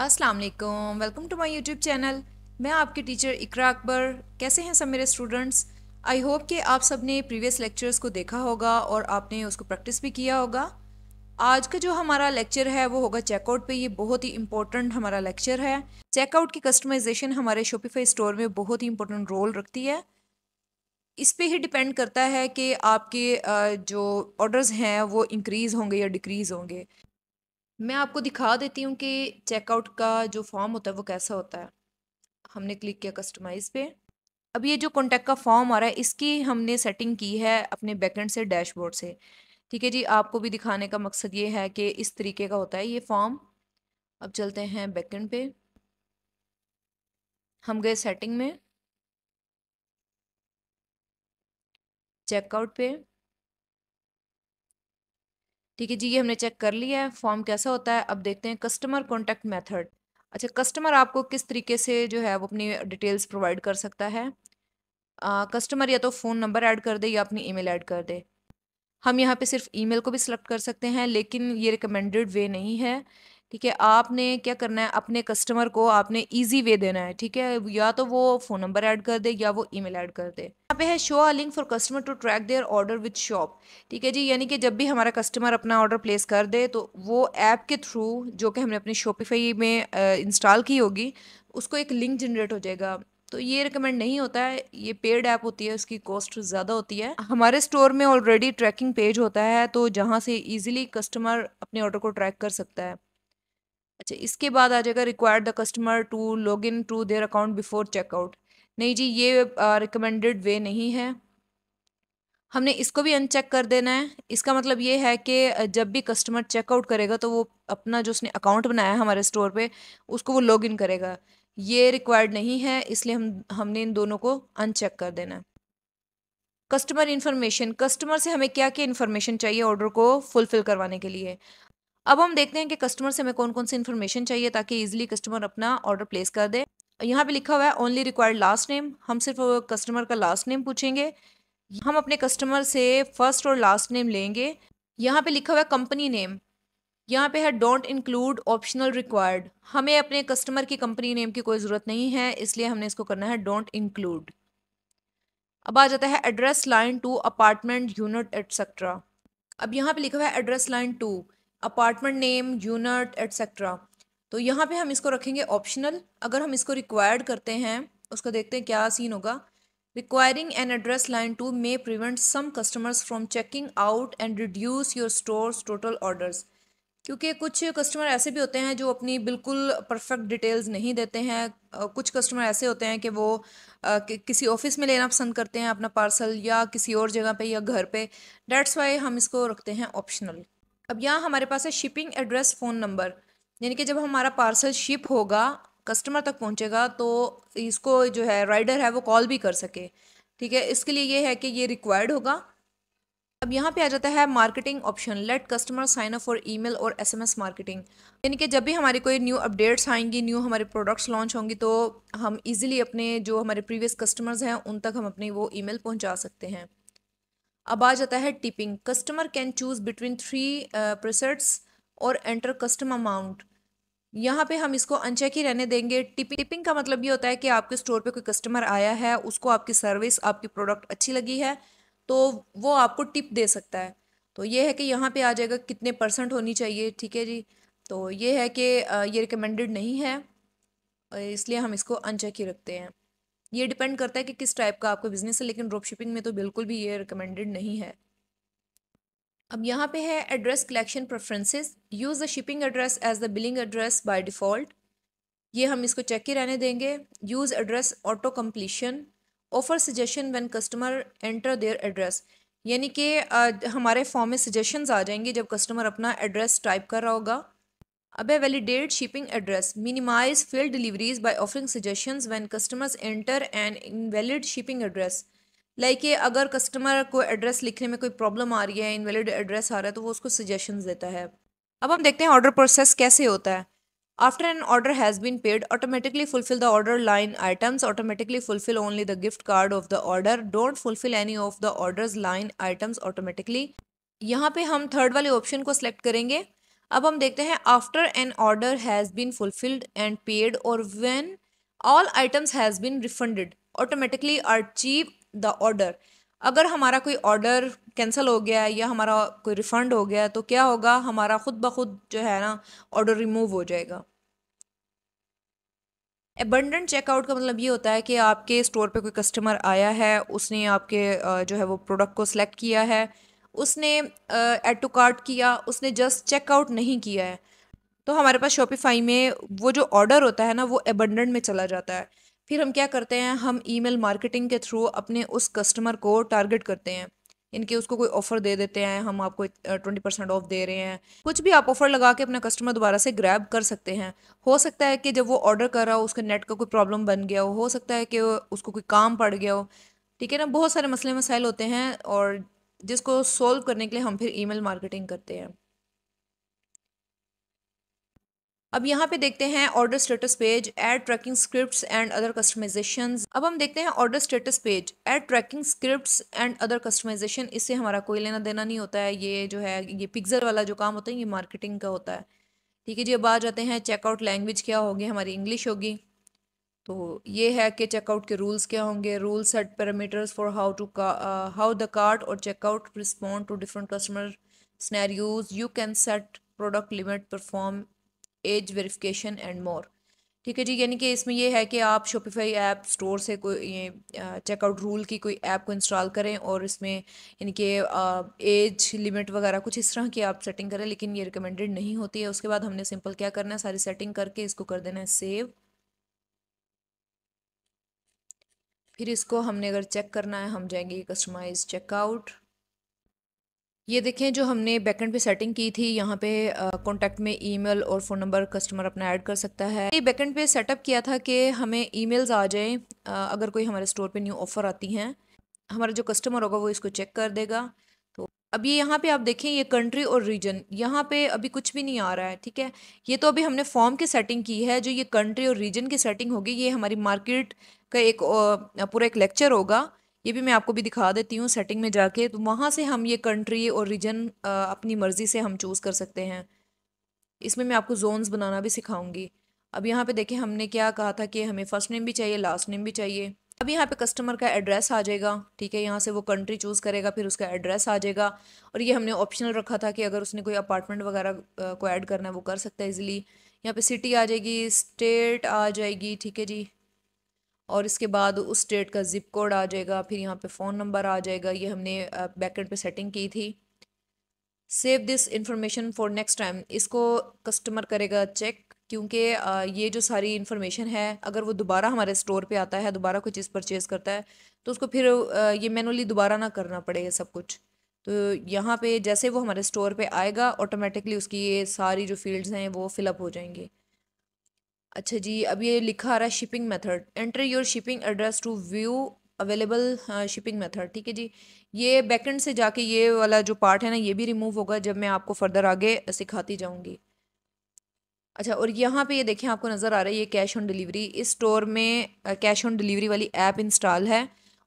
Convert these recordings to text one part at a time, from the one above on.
अस्सलाम वालेकुम welcome to my YouTube channel मैं आपके टीचर इकरा अकबर कैसे हैं सब मेरे स्टूडेंट्स आई होप कि आप सब ने प्रीवियस लेक्चर्स को देखा होगा और आपने उसको प्रैक्टिस भी किया होगा आज का जो हमारा लेक्चर है वो होगा चेकआउट पे ये बहुत ही इंपॉर्टेंट हमारा लेक्चर है चेकआउट की कस्टमाइजेशन हमारे शॉपिफाई स्टोर में बहुत ही इंपॉर्टेंट रोल रखती है इस पर ही डिपेंड करता है कि आपके जो ऑर्डर्स हैं वो इंक्रीज़ होंगे या डिक्रीज़ होंगे मैं आपको दिखा देती हूँ कि चेकआउट का जो फॉर्म होता है वो कैसा होता है हमने क्लिक किया कस्टमाइज़ पे अब ये जो कॉन्टैक्ट का फॉर्म आ रहा है इसकी हमने सेटिंग की है अपने बैकेंड से डैशबोर्ड से ठीक है जी आपको भी दिखाने का मकसद ये है कि इस तरीके का होता है ये फॉर्म अब चलते हैं बैकेंड पे हम गए सेटिंग में चेकआउट पे ठीक है जी ये हमने चेक कर लिया है फॉर्म कैसा होता है अब देखते हैं कस्टमर कॉन्टैक्ट मेथड अच्छा कस्टमर आपको किस तरीके से जो है वो अपनी डिटेल्स प्रोवाइड कर सकता है कस्टमर या तो फ़ोन नंबर ऐड कर दे या अपनी ईमेल ऐड कर दे हम यहाँ पे सिर्फ ईमेल को भी सिलेक्ट कर सकते हैं लेकिन ये रिकमेंडेड वे नहीं है ठीक है आपने क्या करना है अपने कस्टमर को आपने इजी वे देना है ठीक है या तो वो फ़ोन नंबर ऐड कर दे या वो ईमेल ऐड कर दे यहाँ पे है show a link for customer to track their order with shop ठीक है जी यानी कि जब भी हमारा कस्टमर अपना ऑर्डर प्लेस कर दे तो वो ऐप के थ्रू जो कि हमने अपने शॉपिफाई में इंस्टॉल की होगी उसको एक लिंक जनरेट हो जाएगा तो ये रिकमेंड नहीं होता है ये पेड ऐप होती है उसकी कॉस्ट ज़्यादा होती है हमारे स्टोर में ऑलरेडी ट्रैकिंग पेज होता है तो जहाँ से ईजिली कस्टमर अपने ऑर्डर को ट्रैक कर सकता है अच्छा इसके बाद आ जाएगा required the customer to log in to their account before checkout नहीं जी ये रिकमेंडेड वे नहीं है हमने इसको भी अनचेक कर देना है इसका मतलब ये है कि जब भी कस्टमर चेकआउट करेगा तो वो अपना जो उसने अकाउंट बनाया है हमारे स्टोर पे उसको वो लॉग इन करेगा ये रिक्वायर्ड नहीं है इसलिए हम हमने इन दोनों को अनचेक कर देना है कस्टमर इन्फॉर्मेशन कस्टमर से हमें क्या क्या इन्फॉर्मेशन चाहिए ऑर्डर को फुलफ़िल करवाने के लिए अब हम देखते हैं कि कस्टमर से हमें कौन कौन सी इन्फॉर्मेशन चाहिए ताकि ईजिली कस्टमर अपना ऑर्डर प्लेस कर दे यहाँ पे लिखा हुआ है ओनली रिक्वायर्ड लास्ट नेम हम सिर्फ कस्टमर का लास्ट नेम पूछेंगे हम अपने कस्टमर से फर्स्ट और लास्ट नेम लेंगे यहाँ पे लिखा हुआ है कंपनी नेम यहाँ पे है डोंट इंक्लूड ऑप्शनल रिक्वायर्ड हमें अपने कस्टमर की कंपनी नेम की कोई ज़रूरत नहीं है इसलिए हमने इसको करना है डोंट इंक्लूड अब आ जाता है address line two apartment unit etcetera अब यहाँ पे लिखा हुआ है address line two apartment name unit etcetera तो यहाँ पे हम इसको रखेंगे ऑप्शनल अगर हम इसको रिक्वायर्ड करते हैं उसको देखते हैं क्या सीन होगा requiring an address line two may prevent some customers from checking out and reduce your stores total orders क्योंकि कुछ कस्टमर ऐसे भी होते हैं जो अपनी बिल्कुल परफेक्ट डिटेल्स नहीं देते हैं कुछ कस्टमर ऐसे होते हैं कि वो किसी ऑफिस में लेना पसंद करते हैं अपना पार्सल या किसी और जगह पे या घर पे डैट्स वाई हम इसको रखते हैं ऑप्शनल अब यहाँ हमारे पास है शिपिंग एड्रेस फ़ोन नंबर यानी कि जब हमारा पार्सल शिप होगा कस्टमर तक पहुँचेगा तो इसको जो है राइडर है वो कॉल भी कर सके ठीक है इसके लिए ये है कि ये रिक्वायर्ड होगा अब यहाँ पे आ जाता है marketing option let customer sign up for email और एसएमएस मार्केटिंग यानी कि जब भी हमारी कोई न्यू अपडेट्स आएंगी न्यू हमारे प्रोडक्ट्स लॉन्च होंगी तो हम इजीली अपने जो हमारे प्रीवियस कस्टमर्स हैं उन तक हम अपनी वो ईमेल पहुंचा सकते हैं अब आ जाता है tipping customer can choose between three presets और एंटर कस्टम अमाउंट यहाँ पे हम इसको अनचेक ही रहने देंगे टिपिंग टिपिंग का मतलब ये होता है कि आपके स्टोर पे कोई कस्टमर आया है उसको आपकी सर्विस आपकी प्रोडक्ट अच्छी लगी है तो वो आपको टिप दे सकता है तो ये है कि यहाँ पे आ जाएगा कितने परसेंट होनी चाहिए ठीक है जी तो ये है कि ये रिकमेंडेड नहीं है इसलिए हम इसको अनचेक ही रखते हैं ये डिपेंड करता है कि किस टाइप का आपका बिजनेस है लेकिन ड्रॉप शिपिंग में तो बिल्कुल भी ये रिकमेंडेड नहीं है अब यहाँ पे है address collection preferences use the shipping address as the billing address by default ये हम इसको चेक ही रहने देंगे use address auto completion offer suggestion when customer enter their address यानी कि हमारे फॉर्म में सजेशंस आ जाएंगे जब कस्टमर अपना एड्रेस टाइप कर रहा होगा अब है shipping address minimize minimize deliveries deliveries offering offering suggestions customers enter an an invalid shipping address like ये अगर कस्टमर को एड्रेस लिखने में कोई प्रॉब्लम आ रही है इनवैलिड एड्रेस आ रहा है तो वो उसको सजेशन देता है अब हम देखते हैं ऑर्डर प्रोसेस कैसे होता है after an order has been paid automatically fulfill the order line items automatically fulfill only the gift card of the order don't fulfill any of the order line items automatically यहाँ पे हम third वाले option को select करेंगे अब हम देखते हैं after an order has been fulfilled and paid और when all items has been refunded automatically archive the order अगर हमारा कोई ऑर्डर कैंसिल हो गया या हमारा कोई रिफ़ंड हो गया तो क्या होगा हमारा ख़ुद ब खुद जो है ना ऑर्डर रिमूव हो जाएगा एबंडेंट चेकआउट का मतलब ये होता है कि आपके स्टोर पे कोई कस्टमर आया है उसने आपके जो है वो प्रोडक्ट को सिलेक्ट किया है उसने एड टू कार्ट किया उसने जस्ट चेकआउट नहीं किया है तो हमारे पास शॉपिफाई में वो जो ऑर्डर होता है ना वो एबंडेंट में चला जाता है फिर हम क्या करते हैं हम ईमेल मार्केटिंग के थ्रू अपने उस कस्टमर को टारगेट करते हैं इनके उसको कोई ऑफर दे देते हैं हम आपको ट्वेंटी परसेंट ऑफ दे रहे हैं कुछ भी आप ऑफर लगा के अपना कस्टमर दोबारा से ग्रैब कर सकते हैं हो सकता है कि जब वो ऑर्डर कर रहा हो उसके नेट का कोई प्रॉब्लम बन गया हो हो सकता है कि उसको कोई काम पड़ गया हो ठीक है ना बहुत सारे मसले मसाइल होते हैं और जिसको सोल्व करने के लिए हम फिर ईमेल मार्केटिंग करते हैं अब यहाँ पे देखते हैं order status page add tracking scripts and other customization अब हम देखते हैं order status page add tracking scripts and other customization इससे हमारा कोई लेना देना नहीं होता है ये जो है ये पिक्जर वाला जो काम होता है ये मार्केटिंग का होता है ठीक है जी अब आ जाते हैं चेकआउट लैंग्वेज क्या होगी हमारी इंग्लिश होगी तो ये है कि चेकआउट के रूल्स क्या होंगे rule set parameters for how to how the cart और checkout respond to different customer scenarios you can set product limit perform age verification and more ठीक है जी यानी कि इसमें यह है कि आप शॉपिफाई ऐप स्टोर से कोई ये चेकआउट uh, रूल की कोई ऐप को इंस्टॉल करें और इसमें यानी कि एज uh, लिमिट वगैरह कुछ इस तरह की आप सेटिंग करें लेकिन ये रिकमेंडेड नहीं होती है उसके बाद हमने सिंपल क्या करना है सारी सेटिंग करके इसको कर देना है सेव फिर इसको हमने अगर चेक करना है हम जाएंगे कस्टमाइज चेकआउट ये देखें जो हमने बैकेंड पे सेटिंग की थी यहाँ पे कॉन्टैक्ट में ईमेल और फ़ोन नंबर कस्टमर अपना ऐड कर सकता है ये बैकेंड पे सेटअप किया था कि हमें ईमेल्स आ जाए अगर कोई हमारे स्टोर पे न्यू ऑफ़र आती हैं हमारा जो कस्टमर होगा वो इसको चेक कर देगा अब ये यहाँ पे आप देखें ये कंट्री और रीजन यहाँ पे अभी कुछ भी नहीं आ रहा है ठीक है ये तो अभी हमने फॉर्म की सेटिंग की है जो ये कंट्री और रीजन की सेटिंग होगी ये हमारी मार्केट का एक पूरा एक लेक्चर होगा ये भी मैं आपको भी दिखा देती हूँ सेटिंग में जाके तो वहाँ से हम ये कंट्री और रीजन अपनी मर्ज़ी से हम चूज़ कर सकते हैं इसमें मैं आपको जोन्स बनाना भी सिखाऊंगी अब यहाँ पे देखें हमने क्या कहा था कि हमें फ़र्स्ट नेम भी चाहिए लास्ट नेम भी चाहिए अब यहाँ पे कस्टमर का एड्रेस आ जाएगा ठीक है यहाँ से वो कंट्री चूज़ करेगा फिर उसका एड्रेस आ जाएगा और ये हमने ऑप्शनल रखा था कि अगर उसने कोई अपार्टमेंट वगैरह को ऐड करना है वो कर सकता है इजीली यहाँ पे सिटी आ जाएगी स्टेट आ जाएगी ठीक है जी और इसके बाद उस स्टेट का ज़िप कोड आ जाएगा फिर यहाँ पर फ़ोन नंबर आ जाएगा ये हमने बैकेंड पर सेटिंग की थी save this information for next time इसको कस्टमर करेगा चेक क्योंकि ये जो सारी इन्फॉर्मेशन है अगर वो दोबारा हमारे स्टोर पे आता है दोबारा कोई चीज़ परचेज़ करता है तो उसको फिर ये मैनुअली दोबारा ना करना पड़ेगा सब कुछ तो यहाँ पे जैसे वो हमारे स्टोर पे आएगा ऑटोमेटिकली उसकी ये सारी जो फील्ड्स हैं वो फिलअप हो जाएंगे अच्छा जी अब ये लिखा आ रहा है shipping method enter your shipping address to view available shipping method ठीक है जी ये बैकेंड से जाके ये वाला जो पार्ट है ना ये भी रिमूव होगा जब मैं आपको फर्दर आगे सिखाती जाऊँगी अच्छा और यहाँ पे ये देखें आपको नज़र आ रहा है ये कैश ऑन डिलीवरी इस स्टोर में कैश ऑन डिलीवरी वाली ऐप इंस्टॉल है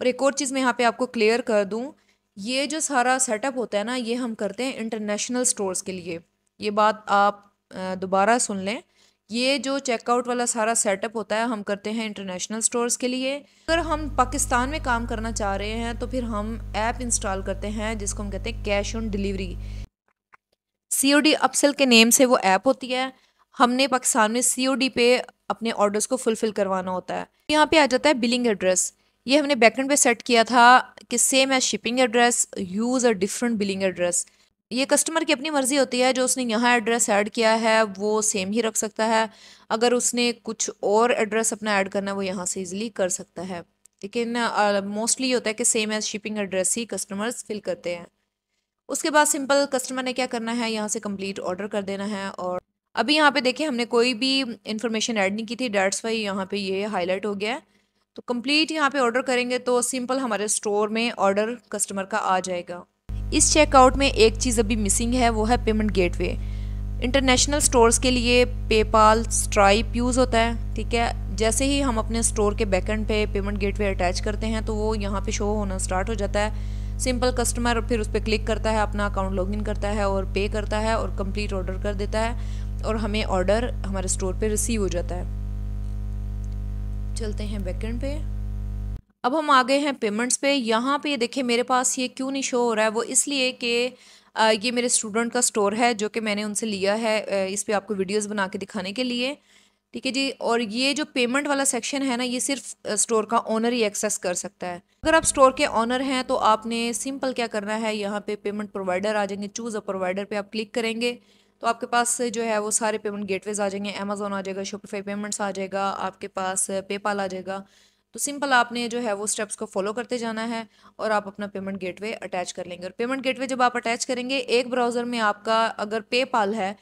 और एक और चीज़ मैं यहाँ पे आपको क्लियर कर दूँ ये जो सारा सेटअप होता है ना ये हम करते हैं इंटरनेशनल स्टोर्स के लिए ये बात आप दोबारा सुन लें ये जो चेकआउट वाला सारा सेटअप होता है हम करते हैं इंटरनेशनल स्टोर्स के लिए अगर हम पाकिस्तान में काम करना चाह रहे हैं तो फिर हम ऐप इंस्टॉल करते हैं जिसको हम कहते हैं cash on delivery C O D upsell के नेम से वो ऐप होती है हमने पाकिस्तान में सी पे अपने ऑर्डर्स को फुलफ़िल करवाना होता है यहाँ पे आ जाता है बिलिंग एड्रेस ये हमने बैकेंड पे सेट किया था कि सेम है shipping address use a different billing address ये कस्टमर की अपनी मर्ज़ी होती है जो उसने यहाँ एड्रेस ऐड किया है वो सेम ही रख सकता है अगर उसने कुछ और एड्रेस अपना ऐड करना है वो यहाँ से ईजिली कर सकता है लेकिन मोस्टली uh, होता है कि सेम एज शिपिंग एड्रेस ही कस्टमर्स फिल करते हैं उसके बाद सिंपल कस्टमर ने क्या करना है यहाँ से कंप्लीट ऑर्डर कर देना है और अभी यहाँ पे देखिए हमने कोई भी इन्फॉर्मेशन ऐड नहीं की थी डेट्स वाई यहाँ पे ये हाईलाइट हो गया है तो कंप्लीट यहाँ पे ऑर्डर करेंगे तो सिंपल हमारे स्टोर में ऑर्डर कस्टमर का आ जाएगा इस चेकआउट में एक चीज़ अभी मिसिंग है वो है पेमेंट गेटवे इंटरनेशनल स्टोर्स के लिए पेपाल स्ट्राइप यूज़ होता है ठीक है जैसे ही हम अपने स्टोर के बैकेंड पे पेमेंट गेटवे अटैच करते हैं तो वो यहाँ पे शो होना स्टार्ट हो जाता है सिंपल कस्टमर फिर उस पर क्लिक करता है अपना अकाउंट लॉगिन करता है और पे करता है और कंप्लीट ऑर्डर कर देता है और हमें ऑर्डर हमारे स्टोर पे रिसीव हो जाता है चलते हैं बैकेंड पे अब हम आ गए हैं पेमेंट्स पे यहाँ पे देखिए मेरे पास ये क्यों नहीं शो हो रहा है वो इसलिए कि ये मेरे स्टूडेंट का स्टोर है जो कि मैंने उनसे लिया है इस पर आपको वीडियोज़ बना के दिखाने के लिए ठीक है जी और ये जो पेमेंट वाला सेक्शन है ना ये सिर्फ स्टोर का ऑनर ही एक्सेस कर सकता है अगर आप स्टोर के ऑनर हैं तो आपने सिंपल क्या करना है यहाँ पे पेमेंट प्रोवाइडर आ जाएंगे चूज़ अ प्रोवाइडर पे आप क्लिक करेंगे तो आपके पास जो है वो सारे पेमेंट गेटवेज आ जाएंगे अमेज़ोन आ जाएगा शोपिफाई पेमेंट्स आ जाएगा आपके पास पेपाल आ जाएगा तो सिंपल आपने जो है वो स्टेप्स को फॉलो करते जाना है और आप अपना पेमेंट गेटवे अटैच कर लेंगे और पेमेंट गेटवे जब आप अटैच करेंगे एक ब्राउज़र में आपका अगर पेपाल है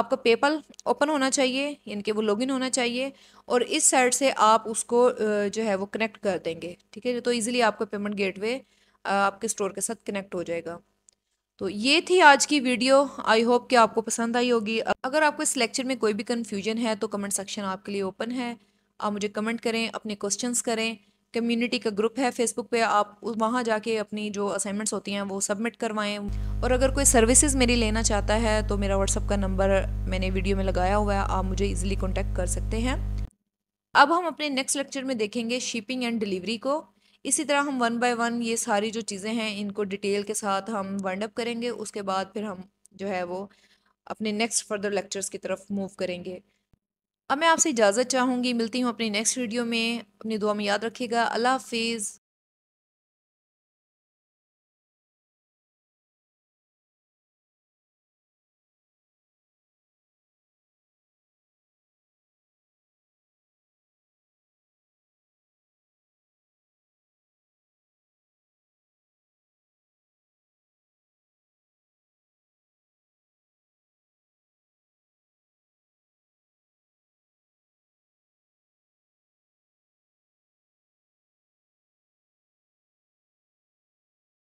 आपका पेपाल ओपन होना चाहिए यानी कि वो लॉगिन होना चाहिए और इस साइड से आप उसको जो है वो कनेक्ट कर देंगे ठीक है तो ईज़िली आपका पेमेंट गेट आपके स्टोर के साथ कनेक्ट हो जाएगा तो ये थी आज की वीडियो आई होप कि आपको पसंद आई होगी अगर आपको इस लेक्चर में कोई भी कन्फ्यूजन है तो कमेंट सेक्शन आपके लिए ओपन है आप मुझे कमेंट करें अपने क्वेश्चंस करें कम्युनिटी का ग्रुप है फेसबुक पे आप वहाँ जाके अपनी जो असाइनमेंट्स होती हैं वो सबमिट करवाएं और अगर कोई सर्विसेज मेरी लेना चाहता है तो मेरा व्हाट्सअप का नंबर मैंने वीडियो में लगाया हुआ है आप मुझे ईजिली कॉन्टैक्ट कर सकते हैं अब हम अपने नेक्स्ट लेक्चर में देखेंगे शिपिंग एंड डिलीवरी को इसी तरह हम वन बाय वन ये सारी जो चीज़ें हैं इनको डिटेल के साथ हम वर्णअप करेंगे उसके बाद फिर हम जो है वो अपने नेक्स्ट फर्दर लेक्चर्स की तरफ मूव करेंगे अब मैं आपसे इजाज़त चाहूँगी मिलती हूँ अपनी नेक्स्ट वीडियो में अपनी दुआ में याद रखिएगा अल्लाह हाफिज़